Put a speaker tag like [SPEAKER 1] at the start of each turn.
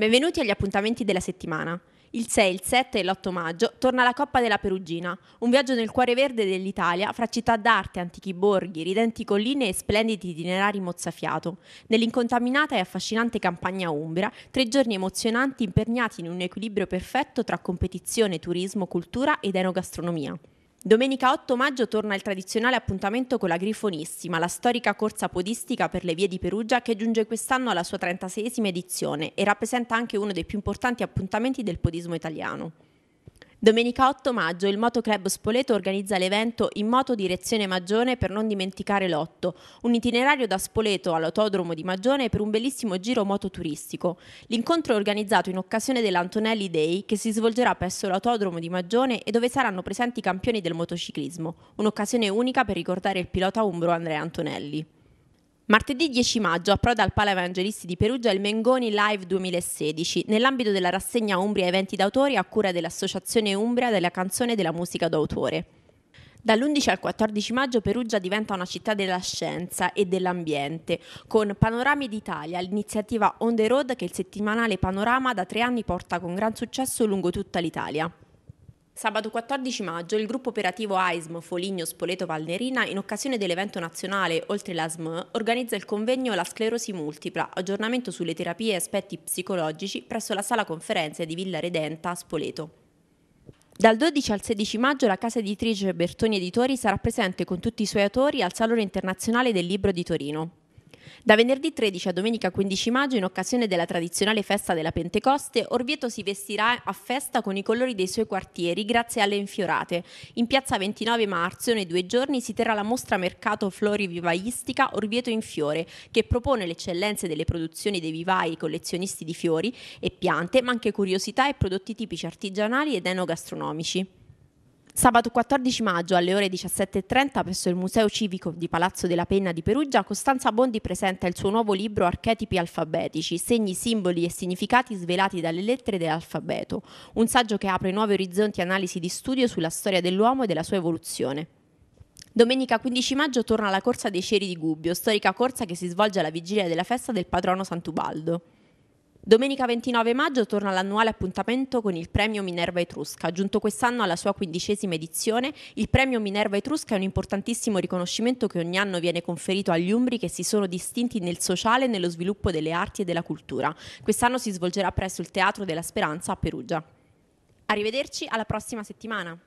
[SPEAKER 1] Benvenuti agli appuntamenti della settimana. Il 6, il 7 e l'8 maggio torna la Coppa della Perugina, un viaggio nel cuore verde dell'Italia fra città d'arte, antichi borghi, ridenti colline e splendidi itinerari mozzafiato, nell'incontaminata e affascinante campagna umbra, tre giorni emozionanti imperniati in un equilibrio perfetto tra competizione, turismo, cultura ed enogastronomia. Domenica 8 maggio torna il tradizionale appuntamento con la Grifonissima, la storica corsa podistica per le vie di Perugia che giunge quest'anno alla sua 36esima edizione e rappresenta anche uno dei più importanti appuntamenti del podismo italiano. Domenica 8 maggio il Motoclub Spoleto organizza l'evento In Moto Direzione Magione per non dimenticare l'Otto, un itinerario da Spoleto all'autodromo di Magione per un bellissimo giro mototuristico. L'incontro è organizzato in occasione dell'Antonelli Day che si svolgerà presso l'autodromo di Magione e dove saranno presenti i campioni del motociclismo, un'occasione unica per ricordare il pilota umbro Andrea Antonelli. Martedì 10 maggio approda al Pala Evangelisti di Perugia il Mengoni Live 2016 nell'ambito della rassegna Umbria Eventi d'autori a cura dell'Associazione Umbria della Canzone e della Musica d'autore. Dall'11 al 14 maggio Perugia diventa una città della scienza e dell'ambiente, con Panorami d'Italia, l'iniziativa On the Road che il settimanale Panorama da tre anni porta con gran successo lungo tutta l'Italia. Sabato 14 maggio il gruppo operativo AISM Foligno Spoleto Valnerina in occasione dell'evento nazionale Oltre l'ASM organizza il convegno La sclerosi multipla, aggiornamento sulle terapie e aspetti psicologici presso la sala conferenze di Villa Redenta a Spoleto. Dal 12 al 16 maggio la casa editrice Bertoni Editori sarà presente con tutti i suoi autori al Salone Internazionale del Libro di Torino. Da venerdì 13 a domenica 15 maggio, in occasione della tradizionale festa della Pentecoste, Orvieto si vestirà a festa con i colori dei suoi quartieri grazie alle infiorate. In piazza 29 marzo, nei due giorni, si terrà la mostra mercato flori vivaistica Orvieto in Fiore, che propone le eccellenze delle produzioni dei vivai, collezionisti di fiori e piante, ma anche curiosità e prodotti tipici artigianali ed enogastronomici. Sabato 14 maggio alle ore 17.30 presso il Museo Civico di Palazzo della Penna di Perugia, Costanza Bondi presenta il suo nuovo libro Archetipi alfabetici, segni, simboli e significati svelati dalle lettere dell'alfabeto, un saggio che apre nuovi orizzonti e analisi di studio sulla storia dell'uomo e della sua evoluzione. Domenica 15 maggio torna la Corsa dei Ceri di Gubbio, storica corsa che si svolge alla vigilia della festa del patrono Santubaldo. Domenica 29 maggio torna l'annuale appuntamento con il premio Minerva Etrusca. Giunto quest'anno alla sua quindicesima edizione, il premio Minerva Etrusca è un importantissimo riconoscimento che ogni anno viene conferito agli umbri che si sono distinti nel sociale e nello sviluppo delle arti e della cultura. Quest'anno si svolgerà presso il Teatro della Speranza a Perugia. Arrivederci alla prossima settimana.